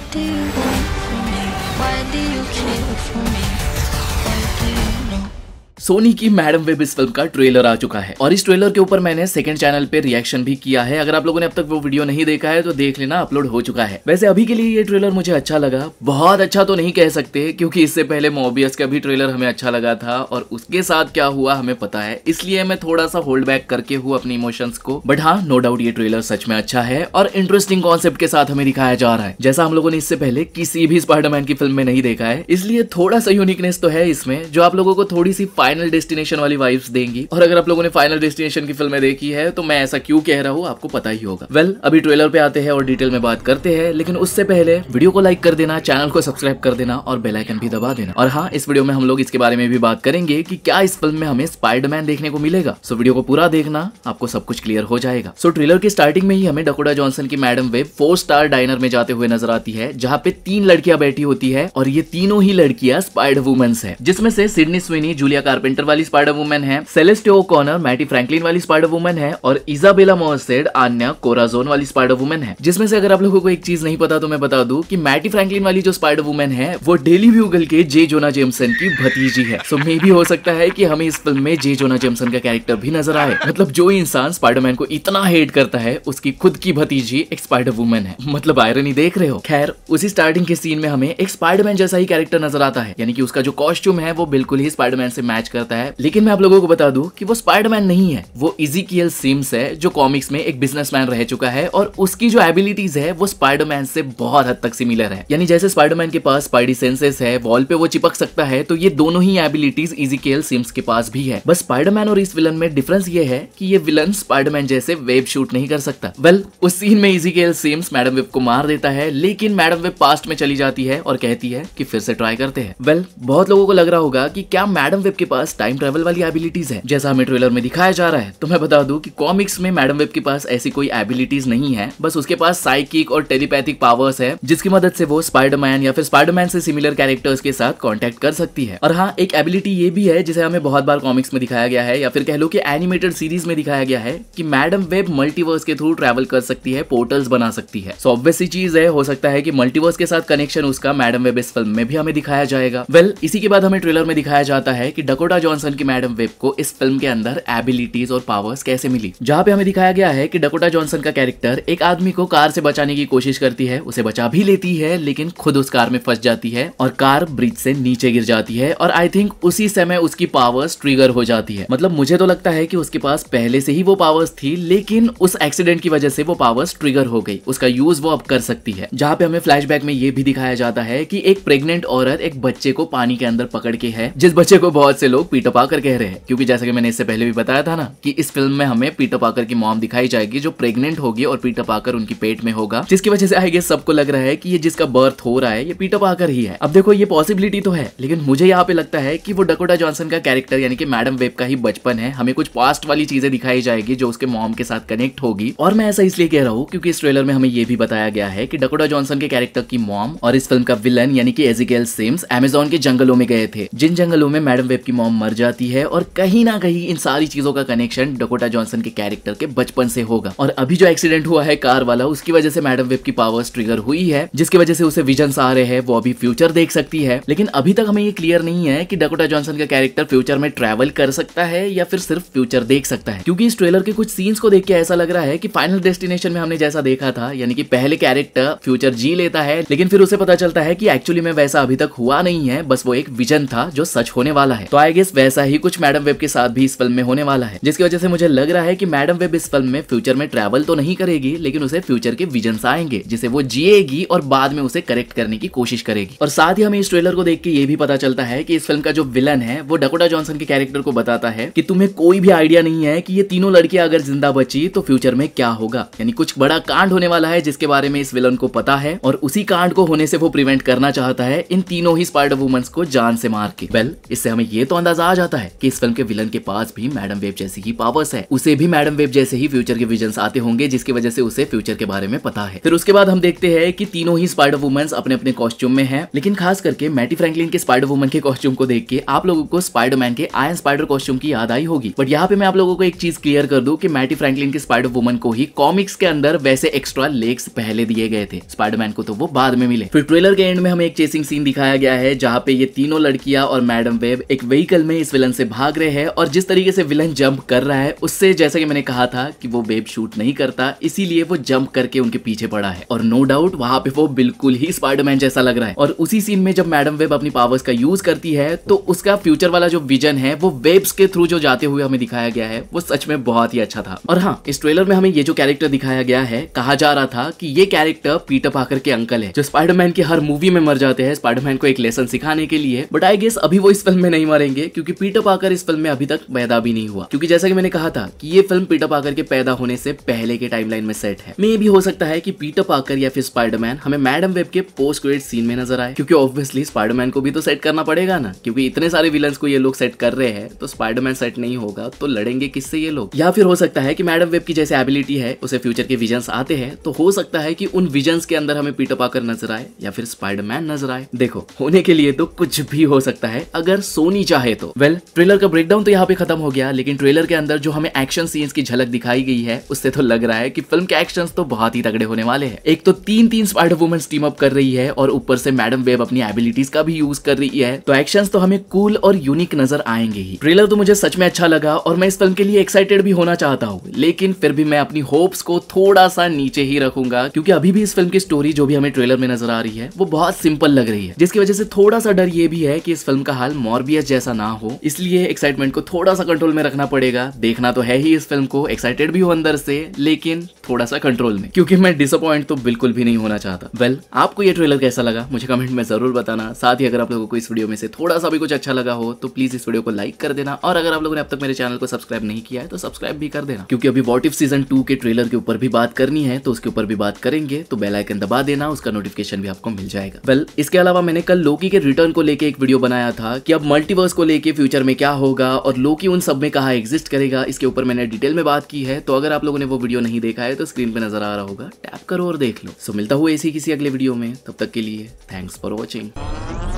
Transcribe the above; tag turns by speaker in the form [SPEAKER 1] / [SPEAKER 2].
[SPEAKER 1] Why do you wait for me? Why do you care for me? Sony की Madame Web इस film का trailer आ चुका है और इस ट्रेलर के ऊपर मैंने सेकंड चैनल पे रिएक्शन भी किया है अगर आप लोगों ने अब तक वो वीडियो नहीं देखा है तो देख लेना अपलोड हो चुका है वैसे अभी के लिए ये ट्रेलर मुझे अच्छा लगा बहुत अच्छा तो नहीं कह सकते क्योंकि इससे पहले मोबियस का भी ट्रेलर हमें अच्छा लगा था और उसके साथ क्या हुआ हमें पता है इसलिए मैं थोड़ा सा होल्ड बैक करके हूँ अपने इमोशंस को बट हाँ नो डाउट ये ट्रेलर सच में अच्छा है और इंटरेस्टिंग कॉन्सेप्ट के साथ हमें दिखाया जा रहा है जैसा हम लोगों ने इससे पहले किसी भी स्पाइडरमैन की फिल्म में नहीं देखा है इसलिए थोड़ा सा यूनिकनेस तो है इसमें जो आप लोगों को थोड़ी सी फाइनल डेस्टिनेशन वाली वाइब्स देंगी और अगर आप लोगों ने फाइनल डेस्टिनेशन की फिल्में देखी है तो मैं ऐसा क्यों कह रहा हूँ आपको पता ही होगा वेल अभी ट्रेलर पे आते हैं और डिटेल में बात करते हैं लेकिन उससे पहले वीडियो को लाइक कर देना चैनल को सब्सक्राइब कर देना और बेलाइकन भी दबा देना और हाँ इस वीडियो में हम लोग इसके बारे में भी बात करेंगे की क्या इस फिल्म में हमें स्पाइडरमैन देखने को मिलेगा सो वीडियो को पूरा देखना आपको सब कुछ क्लियर हो जाएगा सो ट्रेलर की स्टार्टिंग में ही हमें डकोडा जॉनसन की Madame Web four star diner में जाते हुए नजर आती है जहाँ पे तीन लड़कियां बैठी होती है और ये तीनों ही लड़कियां स्पाइड वुमेन्स है जिसमें से Sydney Sweeney Julia Car Carpenter वाली स्पाइडर वुमेन है सेलेस्टे कॉर्नर मैटी फ्रैंकलिन वाली स्पाइडर वुमेन है और इजाबेला मोसेड आन्या कोराजोन वाली स्पाइडर वुमेन है जिसमें से अगर आप लोगों को एक चीज नहीं पता तो मैं बता दू की मैटी फ्रैंकलिन वाली जो स्पाइडर वुमेन है वो डेली ब्यूगल के जे जोना जेमसन की भतीजी है सो मे भी हो सकता है की हमें इस फिल्म में जे जोना जेमसन का कैरेक्टर भी नजर आए मतलब जो इंसान स्पाइडरमैन को इतना हेट करता है उसकी खुद की भतीजी एक स्पाइडर वुमेन है मतलब आयरनी देख रहे हो खैर उसी स्टार्टिंग के सीन में हमें एक स्पाइडरमैन जैसा ही कैरेक्टर नजर आता है यानी कि उसका जो कॉस्ट्यूम है वो बिल्कुल ही स्पाइडरमैन से मैच मैच करता है लेकिन मैं आप लोगों को बता दूं कि वो स्पाइडरमैन नहीं है वो इजिकियल सिम्स है जो कॉमिक्स में एक बिजनेसमैन रह चुका है और उसकी जो एबिलिटीज है वो स्पाइडरमैन से बहुत हद तक सिमिलर है यानी जैसे स्पाइडरमैन के पास स्पाइडी सेंसेस है वॉल पे वो चिपक सकता है तो ये दोनों ही एबिलिटीज इजिकेल सिम्स के पास भी है बस स्पाइडरमैन और इस विलन में डिफरेंस ये है कि ये विलन स्पाइडरमैन जैसे वेब शूट नहीं कर सकता वेल well, उस सीन में इजिकेल सिम्स मैडम वेब को मार देता है लेकिन मैडम वेब पास्ट में चली जाती है और कहती है कि फिर से ट्राई करते हैं वेल well, बहुत लोगों को लग रहा होगा कि क्या मैडम वेब के पास पास टाइम ट्रेवल वाली एबिलिटीज है जैसा हमें ट्रेलर में दिखाया जा रहा है तो मैं बता दू की कॉमिक्स में मैडम वेब के पास ऐसी कोई एबिलिटीज नहीं है बस उसके पास साइकिक और टेलीपैथिक पावर्स है जिसकी मदद से वो स्पाइडरमैन या फिर स्पाइडरमैन से सिमिलर कैरेक्टर्स के साथ कॉन्टेक्ट कर सकती है और हाँ एक एबिलिटी ये भी है जिसे हमें बहुत बार कॉमिक्स में दिखाया गया है या फिर कह लो कि एनिमेटेड सीरीज में दिखाया गया है कि मैडम वेब मल्टीवर्स के थ्रू ट्रेवल कर सकती है पोर्टल्स बना सकती है सो ऑब्वियस चीज है हो सकता है कि मल्टीवर्स के साथ कनेक्शन उसका मैडम वेब इस फिल्म में भी हमें दिखाया जाएगा वेल well, इसी के बाद हमें ट्रेलर में दिखाया जाता है कि डको डकोटा जॉनसन की मैडम वेब को इस फिल्म के अंदर एबिलिटीज और पावर्स कैसे मिली जहाँ पे हमें दिखाया गया है कि डकोटा जॉनसन का कैरेक्टर एक आदमी को कार से बचाने की कोशिश करती है उसे बचा भी लेती है लेकिन खुद उस कार में फंस जाती है और कार ब्रिज से नीचे गिर जाती है और आई थिंक उसी समय उसकी पावर्स ट्रिगर हो जाती है मतलब मुझे तो लगता है कि उसके पास पहले से ही वो पावर्स थी लेकिन उस एक्सीडेंट की वजह से वो पावर्स ट्रिगर हो गई उसका यूज वो अब कर सकती है जहाँ पे हमें फ्लैश में ये भी दिखाया जाता है की एक प्रेगनेंट औरत एक बच्चे को पानी के अंदर पकड़ के है जिस बच्चे को बहुत से लोग लोग पीटर पाकर कह रहे हैं क्योंकि जैसा कि मैंने इससे पहले भी बताया था ना कि इस फिल्म में हमें पीटर पाकर की मॉम दिखाई जाएगी जो प्रेग्नेंट होगी और पीटर पाकर उनकी पेट में होगा जिसकी वजह से आई गेस सबको लग रहा है कि ये जिसका बर्थ हो रहा है ये पीटर पाकर ही है अब देखो ये पॉसिबिलिटी तो है लेकिन मुझे यहाँ पे लगता है कि वो डकोटा जॉनसन का कैरेक्टर यानी कि मैडम वेब का ही बचपन है हमें कुछ पास्ट वाली चीजें दिखाई जाएगी जो उसके मॉम के साथ कनेक्ट होगी और मैं ऐसा इसलिए कह रहा हूँ क्योंकि इस ट्रेलर में हमें ये भी बताया गया है कि डकोटा जॉनसन के कैरेक्टर की मॉम और इस फिल्म का विलन यानी कि एजिगेल सिम्स एमेजोन के जंगलों में गए थे जिन जंगलों में मैडम वेब की मॉम मर जाती है और कहीं ना कहीं इन सारी चीजों का कनेक्शन डकोटा जॉनसन के कैरेक्टर के बचपन से होगा और अभी जो एक्सीडेंट हुआ है कार वाला उसकी वजह से मैडम वेब की पावर्स ट्रिगर हुई है जिसकी वजह से उसे विजन आ रहे हैं वो अभी फ्यूचर देख सकती है लेकिन अभी तक हमें ये क्लियर नहीं है कि डकोटा जॉनसन का कैरेक्टर फ्यूचर में ट्रेवल कर सकता है या फिर सिर्फ फ्यूचर देख सकता है क्योंकि इस ट्रेलर के कुछ सीन्स को देख के ऐसा लग रहा है कि फाइनल डेस्टिनेशन में हमने जैसा देखा था यानी कि पहले कैरेक्टर फ्यूचर जी लेता है लेकिन फिर उसे पता चलता है कि एक्चुअली में वैसा अभी तक हुआ नहीं है बस वो एक विजन था जो सच होने वाला है तो आई आई गेस वैसा ही कुछ मैडम वेब के साथ भी इस फिल्म में होने वाला है जिसकी वजह से मुझे लग रहा है कि मैडम वेब इस फिल्म में फ्यूचर में ट्रैवल तो नहीं करेगी लेकिन उसे फ्यूचर के विजन आएंगे जिसे वो जिएगी और बाद में उसे करेक्ट करने की कोशिश करेगी और साथ ही हमें इस ट्रेलर को देख के ये भी पता चलता है कि इस फिल्म का जो विलन है वो डकोटा जॉनसन के कैरेक्टर को बताता है कि तुम्हें कोई भी आइडिया नहीं है कि ये तीनों लड़कियां अगर जिंदा बची तो फ्यूचर में क्या होगा यानी कुछ बड़ा कांड होने वाला है जिसके बारे में इस विलन को पता है और उसी कांड को होने से वो प्रिवेंट करना चाहता है इन तीनों ही स्पाइडर वुमेन्स को जान से मार के वेल इससे हमें ये तो अंदाजा आ जाता है कि इस फिल्म के विलन के पास भी मैडम वेब जैसी ही पावर्स है उसे भी मैडम वेब जैसे ही फ्यूचर के विजन आते होंगे जिसकी वजह से उसे फ्यूचर के बारे में पता है फिर उसके बाद हम देखते हैं कि तीनों ही स्पाइडर वुमन अपने अपने कॉस्ट्यूम में है लेकिन खास करके मैटी फ्रेंकलिन के स्पाइडर वुमन के कॉस्ट्यूम को देख के आप लोगों को स्पाइडरमैन के आयन स्पाइडर कॉस्ट्यूम की याद आई होगी बट यहाँ पे मैं आप लोगों को एक चीज क्लियर कर दू की मैटी फ्रेंकलिन के स्पाइडर वुमन को ही कॉमिक्स के अंदर वैसे एक्स्ट्रा लेग्स पहले दिए गए थे स्पाइडरमैन को तो वो बाद में मिले फिर ट्रेलर के एंड में हमें एक चेसिंग सीन दिखाया गया है जहाँ पे ये तीनों लड़कियां और मैडम वेब एक वही व्हीकल में इस विलन से भाग रहे हैं और जिस तरीके से विलन जंप कर रहा है उससे जैसा कि मैंने कहा था कि वो बेब शूट नहीं करता इसीलिए वो जंप करके उनके पीछे पड़ा है और नो डाउट वहां पे वो बिल्कुल ही स्पाइडरमैन जैसा लग रहा है और उसी सीन में जब मैडम वेब अपनी पावर्स का यूज करती है तो उसका फ्यूचर वाला जो विजन है वो वेब्स के थ्रू जो जाते हुए हमें दिखाया गया है वो सच में बहुत ही अच्छा था और हाँ इस ट्रेलर में हमें ये जो कैरेक्टर दिखाया गया है कहा जा रहा था कि ये कैरेक्टर पीटर पाकर के अंकल है जो स्पाइडरमैन की हर मूवी में मर जाते हैं स्पाइडरमैन को एक लेसन सिखाने के लिए बट आई गेस अभी वो इस फिल्म में नहीं मरेंगे देंगे क्योंकि पीटर पाकर इस फिल्म में अभी तक पैदा भी नहीं हुआ क्योंकि जैसा कि मैंने कहा था कि ये फिल्म पीटर पाकर के पैदा होने से पहले के टाइमलाइन में सेट है मे भी हो सकता है कि पीटर पाकर या फिर स्पाइडरमैन हमें मैडम वेब के पोस्ट क्रेडिट सीन में नजर आए क्योंकि ऑब्वियसली स्पाइडरमैन को भी तो सेट करना पड़ेगा ना क्योंकि इतने सारे विलन को ये लोग सेट कर रहे हैं तो स्पाइडरमैन सेट नहीं होगा तो लड़ेंगे किससे ये लोग या फिर हो सकता है कि मैडम वेब की जैसे एबिलिटी है उसे फ्यूचर के विजन आते हैं तो हो सकता है कि उन विजन के अंदर हमें पीटर पाकर नजर आए या फिर स्पाइडरमैन नजर आए देखो होने के लिए तो कुछ भी हो सकता है अगर सोनी चाहे चाहे तो वेल well, ट्रेलर का ब्रेकडाउन तो यहाँ पे खत्म हो गया लेकिन ट्रेलर के अंदर जो हमें एक्शन सीन्स की झलक दिखाई गई है उससे तो लग रहा है कि फिल्म के एक्शन तो बहुत ही तगड़े होने वाले हैं एक तो तीन तीन स्पाइडर वुमेन टीम अप कर रही है और ऊपर से मैडम वेब अपनी एबिलिटीज का भी यूज कर रही है तो एक्शन तो हमें कूल और यूनिक नजर आएंगे ही ट्रेलर तो मुझे सच में अच्छा लगा और मैं इस फिल्म के लिए एक्साइटेड भी होना चाहता हूँ लेकिन फिर भी मैं अपनी होप्स को थोड़ा सा नीचे ही रखूंगा क्योंकि अभी भी इस फिल्म की स्टोरी जो भी हमें ट्रेलर में नजर आ रही है वो बहुत सिंपल लग रही है जिसकी वजह से थोड़ा सा डर ये भी है कि इस फिल्म का हाल मॉर्बियस जैसा ना हो इसलिए एक्साइटमेंट को थोड़ा सा कंट्रोल में रखना पड़ेगा देखना तो है ही इस फिल्म को एक्साइटेड भी हो अंदर से लेकिन थोड़ा सा कंट्रोल में क्योंकि मैं डिसअपॉइंट तो बिल्कुल भी नहीं होना चाहता वेल well, आपको ये ट्रेलर कैसा लगा मुझे कमेंट में जरूर बताना साथ ही अगर आप लोगों को इस वीडियो में से थोड़ा सा भी कुछ अच्छा लगा हो तो प्लीज इस वीडियो को लाइक कर देना और अगर आप लोगों ने अब तक मेरे चैनल को सब्सक्राइब नहीं किया है तो सब्सक्राइब भी कर देना क्योंकि अभी वॉट इफ सीजन टू के ट्रेलर के ऊपर भी बात करनी है तो उसके ऊपर भी बात करेंगे तो बेल आइकन दबा देना उसका नोटिफिकेशन भी आपको मिल जाएगा वेल well, इसके अलावा मैंने कल लोकी के रिटर्न को लेकर एक वीडियो बनाया था कि अब मल्टीवर्स को लेके फ्यूचर में क्या होगा और लोकी उन सब में कहा एग्जिस्ट करेगा इसके ऊपर मैंने डिटेल में बात की है तो अगर आप लोगों ने वो वीडियो नहीं देखा है तो स्क्रीन पर नजर आ रहा होगा टैप करो और देख लो सो मिलता हुआ ऐसी किसी अगले वीडियो में तब तक के लिए थैंक्स फॉर वॉचिंग